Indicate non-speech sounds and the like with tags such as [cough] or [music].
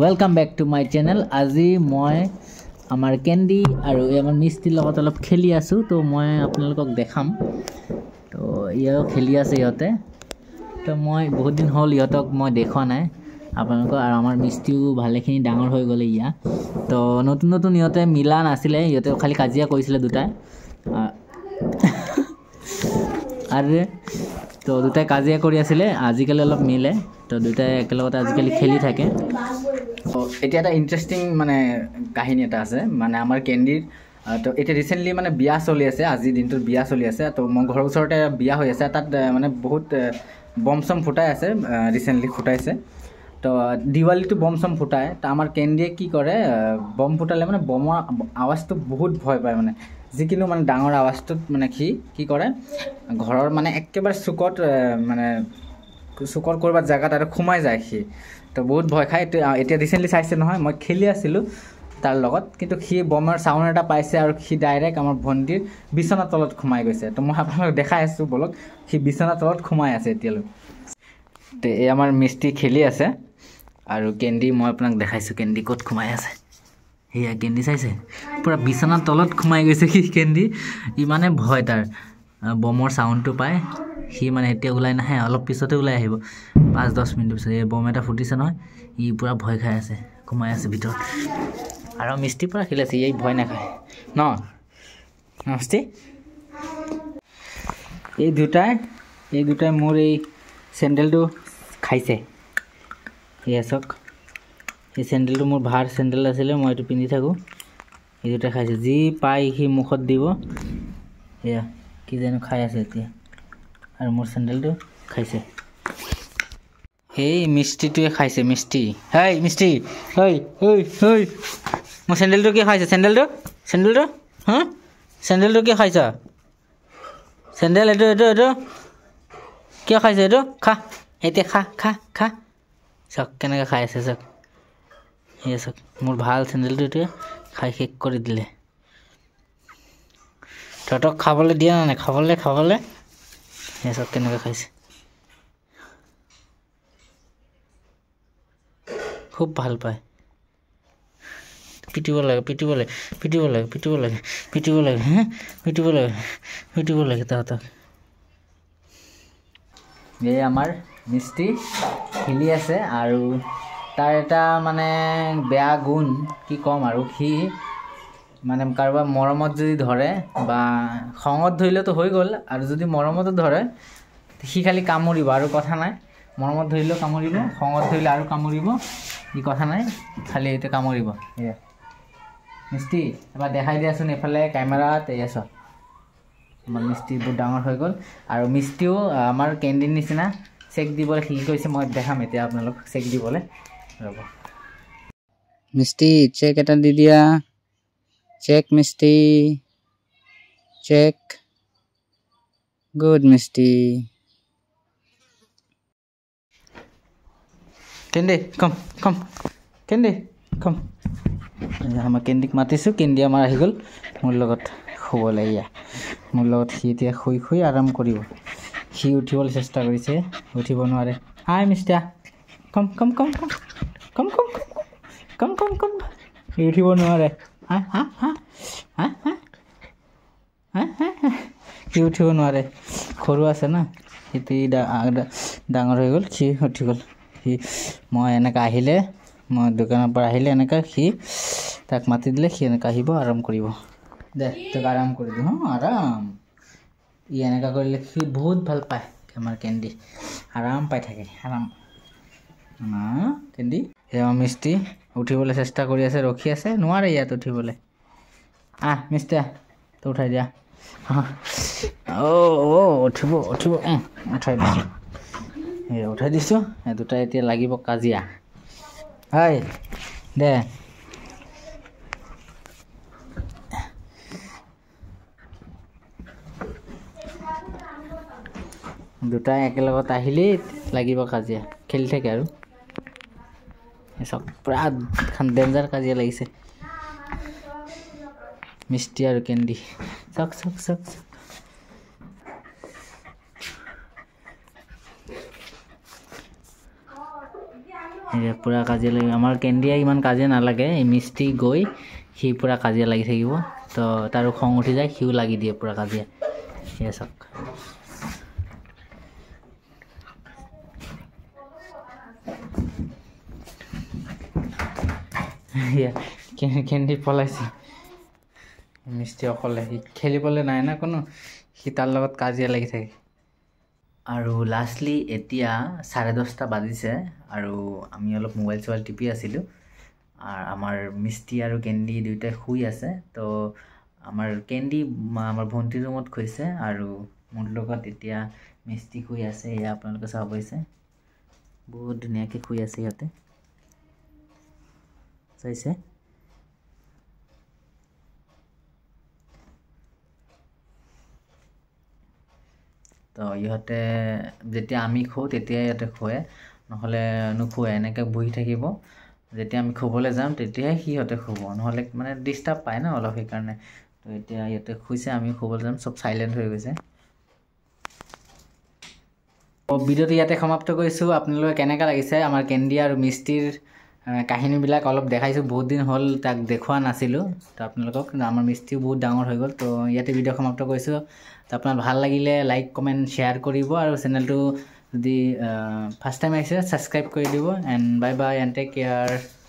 welcome back to my channel আজি মই আমাৰ কেণ্ডি আৰু আমাৰ মিষ্টিৰ লগত অলপ খেলি আছোঁ তো মই আপোনালোকক দেখাম তো ইয়াও খেলি আছে ইহঁতে তো মই বহুত দিন হ'ল ইহঁতক মই দেখুৱা নাই আপোনালোকৰ আৰু আমাৰ মিষ্টিও ভালেখিনি ডাঙৰ হৈ গ'লে ইয়াত তো নতুন নতুন ইহঁতে মিলা নাছিলে ইহঁতে খালী কাজিয়া কৰিছিলে দুটাই [laughs] আৰে তো দুটাই কাজিয়া কৰি আছিলে আজিকালি অলপ মিলে তো দুটাই একেলগতে আজিকালি খেলি থাকে এতিয়া এটা ইণ্টাৰেষ্টিং মানে কাহিনী এটা আছে মানে আমাৰ কেণ্ডিৰ তো এতিয়া ৰিচেণ্টলি মানে বিয়া চলি আছে আজিৰ দিনটোত বিয়া চলি আছে তো মোৰ ঘৰৰ ওচৰতে বিয়া হৈ আছে তাত মানে বহুত বম চম ফুটাই আছে ৰিচেণ্টলি ফুটাইছে তো দিৱালীটো বম চম ফুটাই তো আমাৰ কেন্দ্ৰীয়ে কি কৰে বম ফুটালে মানে বমৰ আৱাজটো বহুত ভয় পায় মানে যিকোনো মানে ডাঙৰ আৱাজটোত মানে সি কি কৰে ঘৰৰ মানে একেবাৰে চুকত মানে চুকত ক'ৰবাত জেগাত আৰু সোমাই যায় সি তো বহুত ভয় খায় এইটো এতিয়া ৰিচেণ্টলি চাইছে নহয় মই খেলি আছিলোঁ তাৰ লগত কিন্তু সি বমৰ চাউণ্ড এটা পাইছে আৰু সি ডাইৰেক্ট আমাৰ ভণ্টিৰ বিচনাৰ তলত সোমাই গৈছে তো মই আপোনালোকক দেখাই আছোঁ বলক সি বিচনাৰ তলত সোমাই আছে এতিয়ালৈ তে এই আমাৰ মিষ্টি খেলি আছে আৰু কেণ্ডি মই আপোনাক দেখাইছোঁ কেণ্ডি ক'ত সোমাই আছে সেয়া কেণ্ডি চাইছে পূৰা বিচনাৰ তলত সোমাই গৈছে সি কেণ্ডি ইমানে ভয় তাৰ বমৰ চাউণ্ডটো পায় সি মানে এতিয়া ওলাই নাহে অলপ পিছতে ওলাই আহিব পাঁচ দহ মিনিট পিছত এই বম এটা ফুটিছে নহয় ই পূৰা ভয় খাই আছে সোমাই আছে ভিতৰত আৰু মিষ্টি পৰা খিলাইছে ই ভয় নাখায় ন মিষ্টি এই দুটাই এই দুটাই মোৰ এই চেণ্ডেলটো খাইছে এয়া চাওক এই চেণ্ডেলটো মোৰ ভাল চেণ্ডেল আছিলে মই এইটো পিন্ধি থাকোঁ সি দুটাই খাইছে যি পাই সি মুখত দিব এয়া কিজানো খাই আছে এতিয়া আৰু মোৰ চেণ্ডেলটো খাইছে সেই মিষ্টিটোৱে খাইছে মিষ্টি হেই মিষ্টি হেই হেই হেই মোৰ চেণ্ডেলটো কি খাইছে চেণ্ডেলটো চেণ্ডেলটো হা চেণ্ডেলটো কি খাইছা চেণ্ডেল এইটো এইটো এইটো কিয় খাইছে এইটো খা এতিয়া খা খা খা চাওক কেনেকৈ খাই আছে চাওক সেয়ে চাওক মোৰ ভাল চেণ্ডেলটো এইটোৱে খাই শেষ কৰি দিলে তহঁতক খাবলৈ দিয়া নাই খাবলৈ খাবলৈ সেয়ে চাওক কেনেকৈ খাইছে খুব ভাল পায় পিটিব লাগে পিটিব লাগে পিটিব লাগে পিটিব লাগে পিটিব লাগে হে পিটিব লাগে পিটিব লাগে তহঁতক এই আমাৰ মিষ্টি খিলি আছে আৰু তাৰ এটা মানে বেয়া গুণ কি ক'ম আৰু সি মানে কাৰোবাৰ মৰমত যদি ধৰে বা খঙত ধৰিলেতো হৈ গ'ল আৰু যদি মৰমতো ধৰে সি খালি কামুৰিব আৰু কথা নাই মৰমত ধৰিলেও কামুৰিব খঙত ধৰিলে আৰু কামুৰিব সি কথা নাই খালি এইটো কামুৰিব এয়া মিষ্টি এবাৰ দেখাই দিয়াচোন এইফালে কেমেৰাত এয়া চোৱা আমাৰ মিষ্টি বহুত ডাঙৰ হৈ গ'ল আৰু মিষ্টিও আমাৰ কেণ্টিন নিচিনা চেক দিবলৈ সি কৈছে মই দেখাম এতিয়া আপোনালোক চেক দিবলৈ ৰ'ব মিস্ত্ৰী চেক এটা দি দিয়া চেক মিস্ত্ৰী চেক গুড মিস্ত্ৰী কেন্দে কম কম কেন্দে কম আমাৰ কেন্দিক মাতিছোঁ কেন্দি আমাৰ আহি গ'ল মোৰ লগত শুবলৈ ইয়া মোৰ লগত সি এতিয়া শুই শুই আৰাম কৰিব সি উঠিবলৈ চেষ্টা কৰিছে উঠিব নোৱাৰে হাই মিষ্টা কম কম কম কম কম কম কম কম কম সি উঠিব নোৱাৰে সি উঠিব নোৱাৰে সৰু আছে ন সিটো ডাঙৰ হৈ গ'ল সি উঠি গ'ল সি মই এনেকৈ আহিলে মই দোকানৰ পৰা আহিলে এনেকৈ সি তাক মাতি দিলে সি এনেকৈ আহিব আৰাম কৰিব দে তোক আৰাম কৰি দিওঁ হা আৰাম ই এনেকুৱা কৰিলে সি বহুত ভাল পায় আমাৰ কেণ্ডি আৰাম পাই থাকে আৰাম কেণ্ডি সেয়া মিষ্টি উঠিবলৈ চেষ্টা কৰি আছে ৰখি আছে নোৱাৰে ইয়াত উঠিবলৈ আহ মিষ্টি আহ তই উঠাই দিয়া অ' অ' উঠিব উঠিব উঠাই দিছোঁ এই উঠাই দিছোঁ দুটাই এতিয়া লাগিব কাজিয়া হয় দে দুটাই একেলগত আহিলেই লাগিব কাজিয়া খেলি থাকে আৰু চব পূৰা ডেঞ্জাৰ কাজিয়া লাগিছে মিষ্টি আৰু কেণ্ডি চক চক চক চক পূৰা কাজিয়া লাগিব আমাৰ কেন্দ্ৰীয় ইমান কাজিয়া নালাগে এই মিষ্টি গৈ সি পূৰা কাজিয়া লাগি থাকিব তো তাৰো খং উঠি যায় সিও লাগি দিয়ে পূৰা কাজিয়া সেয়া চাওক [laughs] কেণ্ডি পলাইছে মিস্ত্ৰী অকলে সি খেলিবলৈ নাই না কোনো সি তাৰ লগত কাজিয়া লাগি থাকে আৰু লাষ্টলি এতিয়া চাৰে দহটা বাজিছে আৰু আমি অলপ মোবাইল চোবাইল টিপি আছিলোঁ আৰু আমাৰ মিস্তি আৰু কেণ্ডি দুয়োটাই শুই আছে তো আমাৰ কেণ্ডি আমাৰ ভণ্টিৰ ৰুমত শুইছে আৰু মোৰ লগত এতিয়া মিস্তি শুই আছে এয়া আপোনালোকে চাব পাৰিছে বহুত ধুনীয়াকৈ শুই আছে সিহঁতে চাইছে তো ইহঁতে যেতিয়া আমি খুৱাওঁ তেতিয়াই ইহঁতে খুৱে নহ'লে নুখুৱে এনেকৈ বহি থাকিব যেতিয়া আমি খুৱবলৈ যাম তেতিয়াহে সিহঁতে খুৱাব নহ'লে মানে ডিষ্টাৰ্ব পায় ন অলপ সেইকাৰণে তো এতিয়া ইহঁতে শুইছে আমি খুৱবলৈ যাম চব চাইলেণ্ট হৈ গৈছে ভিডিঅ'টো ইয়াতে সমাপ্ত কৰিছোঁ আপোনালোকে কেনেকুৱা লাগিছে আমাৰ কেণ্ডি আৰু মিষ্টিৰ কাহিনীবিলাক অলপ দেখাইছোঁ বহুত দিন হ'ল তাক দেখুওৱা নাছিলোঁ তো আপোনালোকক আমাৰ মিস্ত্ৰীও বহুত ডাঙৰ হৈ গ'ল তো ইয়াতে ভিডিঅ' সমাপ্ত কৰিছোঁ তো আপোনাৰ ভাল লাগিলে লাইক কমেণ্ট শ্বেয়াৰ কৰিব আৰু চেনেলটো যদি ফাৰ্ষ্ট টাইম আহিছে ছাবস্ক্ৰাইব কৰি দিব and bye bye and take care